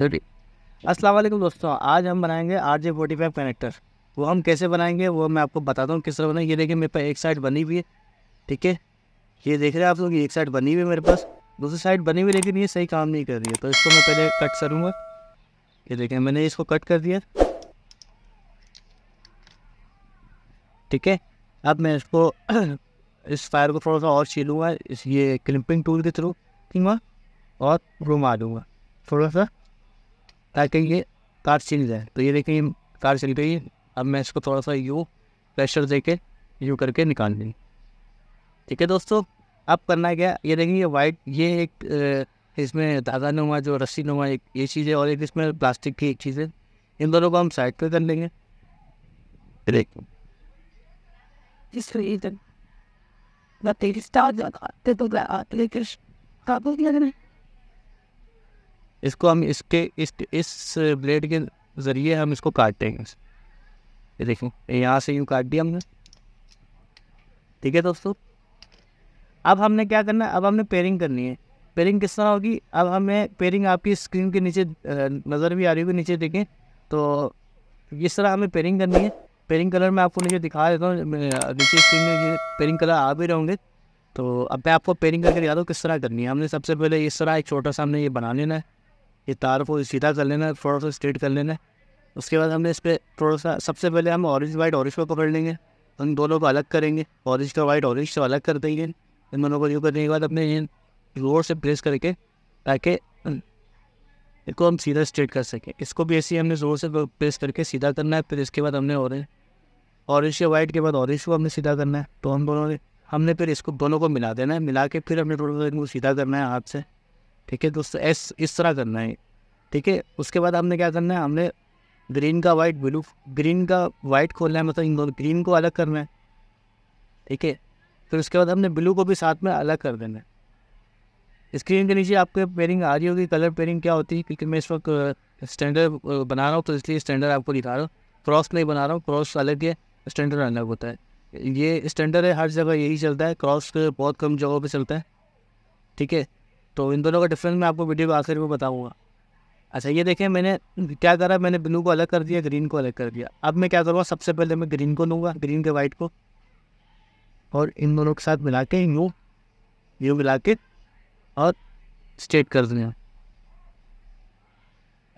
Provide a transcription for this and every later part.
Thirty अस्सलाम वालेकुम दोस्तों आज हम बनाएंगे R J forty five connector वो हम कैसे बनाएंगे वो मैं आपको बताता हूँ किस तरह बनाए ये देखिए मेरे पास एक साइड बनी हुई है ठीक है ये देख रहे हैं आप लोग एक साइड बनी हुई है मेरे पास दूसरी साइड बनी हुई लेकिन ये सही काम नहीं कर रही है तो इसको मैं पहले कट करूँगा ये देखें मैंने इसको कट कर दिया ठीक है अब मैं इसको इस फायर को थोड़ा सा और छीलूँगा इस ये क्लिपिंग टूल के थ्रू ठीक और घुमा दूँगा थोड़ा सा ताकि ये कार चिल जाए तो ये देखिए कार चल गई है अब मैं इसको थोड़ा सा यू प्रेशर दे के यू करके निकाल दी ठीक है दोस्तों अब करना क्या ये देखिए ये वाइट ये एक इसमें धागा नुमा जो रस्सी नुमा एक ये चीज़ है और एक इसमें प्लास्टिक की एक चीज़ है इन दोनों को हम साइड पर कर लेंगे इस इसको हम इसके इस इस ब्लेड के ज़रिए हम इसको काटेंगे ये देखो यहाँ से यूँ काट दिया हमने ठीक है दोस्तों अब हमने क्या करना है अब हमने पेयरिंग करनी है पेयरिंग किस तरह होगी अब हमें पेयरिंग आपकी स्क्रीन के नीचे नज़र भी आ रही होगी नीचे देखें तो इस तरह हमें पेयरिंग करनी है पेयरिंग कलर मैं आपको नीचे दिखा देता हूँ नीचे स्क्रीन में पेयरिंग कलर आ भी रहे होंगे तो अब मैं आपको पेयरिंग करके दिखा दूँ किस तरह करनी है हमने सबसे पहले इस तरह एक छोटा सा हमने ये बना लेना है ये तार को सीधा कर लेना है थोड़ा सा स्ट्रेट कर लेना है उसके बाद हमने इस पर थोड़ा सा सबसे पहले हम ऑरेंज वाइट ऑरेंज को पकड़ लेंगे हम दोनों को अलग करेंगे ऑरेंज का वाइट ऑरेंज से अलग कर देंगे इन दोनों को यू करने के बाद अपने इन रोड से प्रेस करके ताकि हम्म, इसको हम सीधा स्ट्रेट कर सकें इसको भी ऐसे ही हमने जोर से प्रेस करके सीधा करना है फिर इसके बाद हमने ऑरेंज ऑरेंज या वाइट के बाद ऑरेंज को हमने सीधा करना है तो हम दोनों ने हमने फिर इसको दोनों को मिला देना है मिला के फिर हमने थोड़ा सा इनको सीधा करना है हाथ से ठीक है दोस्तों एस इस तरह करना है ठीक है उसके बाद हमने क्या करना है हमने ग्रीन का वाइट ब्लू ग्रीन का वाइट खोलना है मतलब इन दोनों ग्रीन को अलग करना है ठीक है फिर उसके बाद हमने ब्लू को भी साथ में अलग कर देना है स्क्रीन के नीचे आपके पेयरिंग आ रही होगी कलर पेयरिंग क्या होती है क्योंकि मैं इस वक्त स्टैंडर्ड बना रहा हूँ तो इसलिए स्टैंडर्ड आपको दिखा रहा हूँ क्रॉस नहीं बना रहा हूँ क्रॉस अलग है स्टैंडर्ड अलग होता है ये स्टैंडर्ड है हर जगह यही चलता है क्रॉस बहुत कम जगहों पर चलता है ठीक है तो इन दोनों का डिफरेंस मैं आपको वीडियो के आखिर में बताऊँगा अच्छा ये देखें मैंने क्या करा मैंने ब्लू को अलग कर दिया ग्रीन को अलग कर दिया अब मैं क्या करूँगा सबसे पहले मैं ग्रीन को लूँगा ग्रीन के वाइट को और इन दोनों के साथ मिला के यू यू मिला के और स्ट्रेट कर देना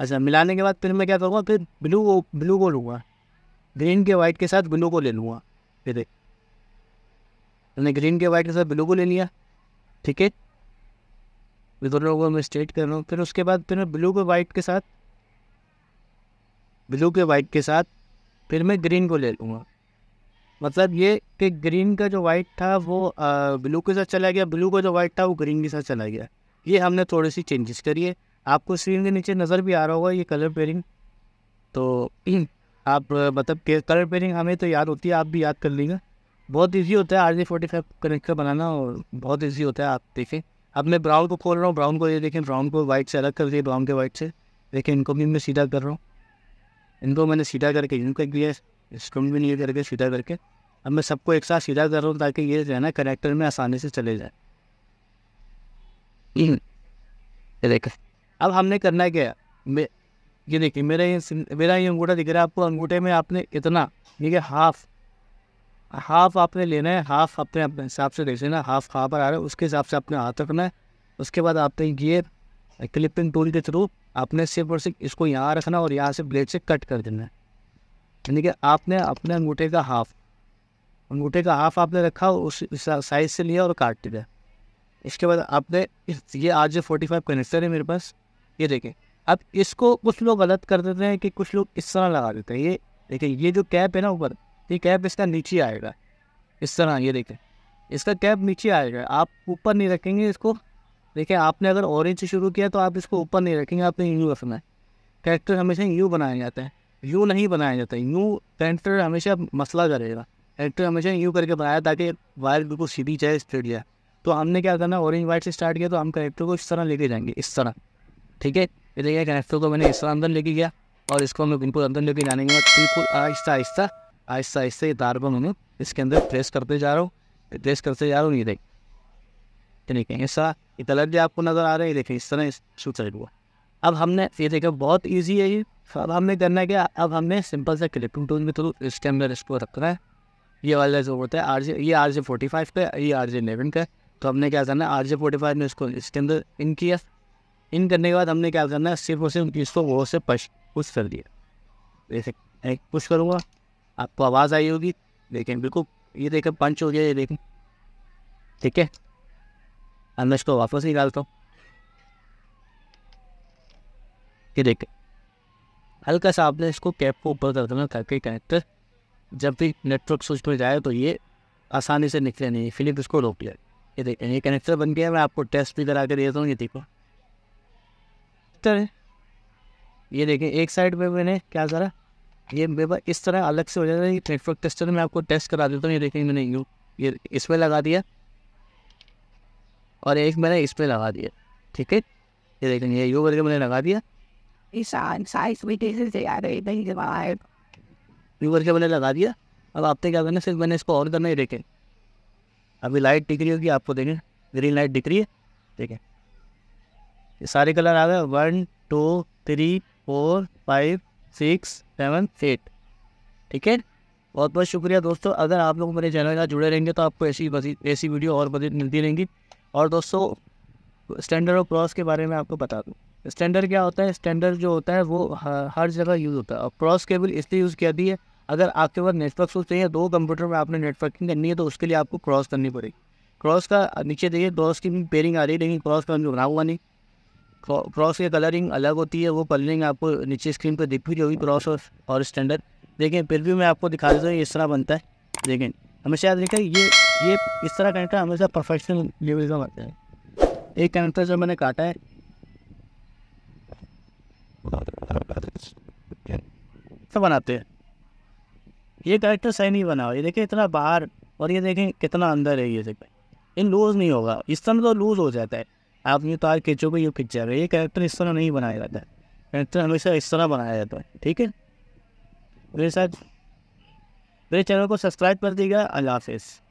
अच्छा मिलाने के बाद फिर मैं क्या करूँगा फिर ब्लू को ब्लू को लूँगा ग्रीन के वाइट के साथ ब्लू को ले लूँगा फिर मैंने ग्रीन के वाइट के साथ ब्लू को ले लिया ठीक है दोनों लोगों में स्टेट कर रहा हूँ फिर उसके बाद फिर मैं ब्लू को वाइट के साथ ब्लू के वाइट के साथ फिर मैं ग्रीन को ले लूँगा मतलब ये कि ग्रीन का जो वाइट था वो ब्लू के साथ चला गया ब्लू का जो वाइट था वो ग्रीन के साथ चला गया ये हमने थोड़ी सी चेंजेस करी है आपको स्क्रीन के नीचे नज़र भी आ रहा होगा ये कलर पेयरिंग तो आप मतलब कलर पेयरिंग हमें तो याद होती है आप भी याद कर लेंगे बहुत इजी होता है R J forty five connect बनाना और बहुत इजी होता है आप देखें अब मैं ब्राउन को खोल रहा हूँ ब्राउन को ये देखें ब्राउन को वाइट से अलग कर दिए ब्राउन के वाइट से देखें इनको भी मैं सीधा कर रहा हूँ इनको मैंने सीधा करके इनको एक दिया स्क्रम भी नहीं करके सीधा करके अब मैं सबको एक साथ सीधा कर रहा हूँ ताकि ये जो है ना करेक्टर में आसानी से चले जाए हम्म। ये अब हमने करना क्या ये देखिए मेरा ये मेरा ये अंगूठा दिख रहा है आपको अंगूठे में आपने इतना ठीक है हाफ हाफ आपने लेना है हाफ अपने अपने हिसाब से देख लेना हाफ कहाँ पर आ रहा है उसके हिसाब से आपने हाथ रखना है उसके बाद आपने ये क्लिपिंग टूल के थ्रू आपने सिर्फ और सिर्फ इसको यहाँ रखना और यहाँ से ब्लेड से कट कर देना है यानी कि आपने अपने अंगूठे का हाफ अंगूठे का हाफ आपने रखा उस साइज से लिया और काट दिया इसके बाद आपने ये आज जो फोर्टी फाइव कनेक्टर है मेरे पास ये देखें अब इसको कुछ लोग गलत कर देते हैं कि कुछ लोग इस तरह लगा देते हैं ये देखिए ये जो कैप है ना ऊपर ये कैप इसका नीचे आएगा इस तरह ये देखें इसका कैप नीचे आएगा आप ऊपर नहीं रखेंगे इसको देखिए आपने अगर ऑरेंज से शुरू किया तो आप इसको ऊपर नहीं रखेंगे आपने यू रखना है कैरेक्टर हमेशा यू बनाया जाता है यू नहीं बनाया जाता यू कैरेक्टर हमेशा मसला करेगा कैरेक्टर हमेशा यू करके बनाया ताकि वायर बिल्कुल सीधी जाए स्ट्रेट जाए तो हमने क्या करना ऑरेंज वाइट से स्टार्ट किया तो हम कैरेक्टर को इस तरह लेके जाएंगे इस तरह ठीक है ये देखिए कैरेक्टर को मैंने इस तरह अंदर लेके गया और इसको हम बिल्कुल अंदर लेके जानेंगे बिल्कुल आहिस्ता आहिस्ता आहिस्ता आहिस्ता ये तार पर मैंने इसके अंदर प्रेस करते जा रहा हूँ प्रेस करते जा रहा हूँ ये देख ठीक है ऐसा ये तलब जो आपको नज़र आ रहा है ये देखें इस तरह शूट साइड हुआ अब हमने ये देखा बहुत ईजी है ये तो अब हमने करना क्या अब हमने सिंपल सा क्लिपिंग टूल के थ्रू इसके अंदर इसको रखना है ये वाला जो होता है आर जे ये आर जे फोर्टी फाइव का ये आर जे इलेवन का तो हमने क्या करना है आर जे फोर्टी फाइव में इसको इसके अंदर इन किया इन करने के बाद हमने क्या करना है सिर्फ और सिर्फ इसको वो से पश पुश कर दिया जैसे एक पुश करूँगा आपको आवाज़ आई होगी लेकिन बिल्कुल ये देखें पंच हो गया ये देखें ठीक है अंदर इसको वापस ही डालता हूँ ये देखें हल्का सा आपने इसको कैप को ऊपर कर देना करके कनेक्टर जब भी नेटवर्क स्विच पर जाए तो ये आसानी से निकले नहीं फिलिप इसको रोक लिया ये देखें ये कनेक्टर बन गया मैं आपको टेस्ट भी करा के देता हूँ ये देखो ये देखें एक साइड पे मैंने क्या करा ये पेपर इस तरह अलग से हो जाता है नेटवर्क टेस्टर में आपको टेस्ट करा देता हूँ ये देखेंगे मैंने यू ये इसमें लगा दिया और एक मैंने इसमें लगा दिया ठीक है ये देखेंगे ये यू करके मैंने लगा दिया यू करके मैंने लगा दिया अब आपने क्या करना सिर्फ मैंने इसको ऑन करना ही देखें अभी लाइट दिख रही होगी आपको देखें ग्रीन लाइट दिख रही है देखें ये सारे कलर आ गए one two three four five six seven eight ठीक है बहुत बहुत शुक्रिया दोस्तों अगर आप लोग मेरे चैनल साथ जुड़े रहेंगे तो आपको ऐसी ऐसी वीडियो और मजीद मिलती रहेंगी और दोस्तों स्टैंडर्ड और क्रॉस के बारे में आपको बता दूँ स्टैंडर्ड क्या होता है स्टैंडर्ड जो होता है वो हर जगह यूज़ होता है और क्रॉस केबल इसलिए यूज़ किया दी है अगर आपके पास नेटवर्क सोच चाहिए दो कंप्यूटर में आपने नेटवर्किंग करनी है तो उसके लिए आपको क्रॉस करनी पड़ेगी क्रॉस का नीचे देखिए क्रॉस की पेयरिंग आ रही है लेकिन क्रॉस का बना हुआ नहीं क्रॉस की कलरिंग अलग होती है वो कलरिंग आपको नीचे स्क्रीन पर दिख भी रही होगी क्रॉस और स्टैंडर्ड देखें फिर भी मैं आपको दिखा देता हूँ इस तरह बनता है देखें हमेशा याद रखें ये ये इस तरह कनेक्टर हमेशा प्रोफेशनल लेवल का बनता है एक कनेक्टर जो मैंने काटा है तो बनाते हैं ये कनेक्टर सही नहीं बना हुआ ये देखें इतना बाहर और ये देखें कितना अंदर है ये देखें इन लूज़ नहीं होगा इस तरह तो लूज़ हो जाता है आप ये तार खींचोगे ये खिंच जाएगा ये कैरेक्टर इस तरह नहीं बनाया जाता है कैरेक्टर हमेशा इस तरह बनाया जाता है ठीक है मेरे साथ मेरे चैनल को सब्सक्राइब कर दीजिएगा अल्लाह हाफिज़